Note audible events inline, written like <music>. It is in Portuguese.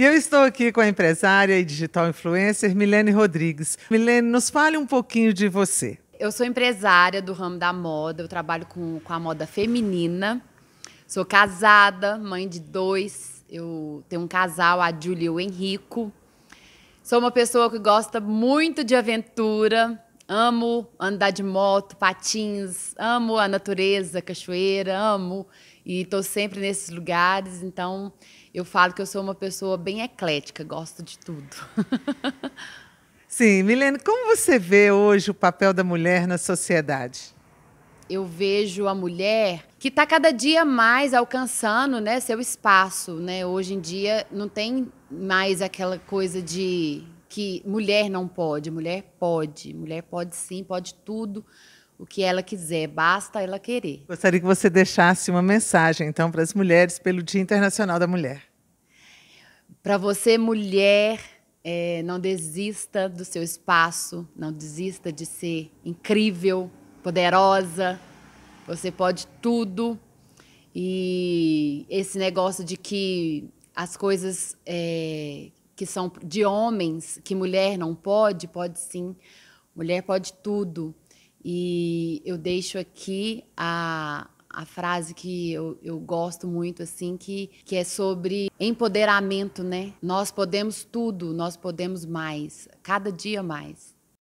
E eu estou aqui com a empresária e digital influencer Milene Rodrigues. Milene, nos fale um pouquinho de você. Eu sou empresária do ramo da moda, eu trabalho com, com a moda feminina. Sou casada, mãe de dois. Eu tenho um casal, a Júlia e o Henrico. Sou uma pessoa que gosta muito de aventura, Amo andar de moto, patins, amo a natureza, cachoeira, amo. E estou sempre nesses lugares, então eu falo que eu sou uma pessoa bem eclética, gosto de tudo. <laughs> Sim, Milene, como você vê hoje o papel da mulher na sociedade? Eu vejo a mulher que está cada dia mais alcançando né, seu espaço. Né? Hoje em dia não tem mais aquela coisa de que mulher não pode, mulher pode, mulher pode sim, pode tudo o que ela quiser, basta ela querer. Gostaria que você deixasse uma mensagem então para as mulheres pelo Dia Internacional da Mulher. Para você, mulher, é, não desista do seu espaço, não desista de ser incrível, poderosa, você pode tudo. E esse negócio de que as coisas é, que são de homens, que mulher não pode, pode sim. Mulher pode tudo. E eu deixo aqui a, a frase que eu, eu gosto muito, assim, que, que é sobre empoderamento, né? Nós podemos tudo, nós podemos mais, cada dia mais.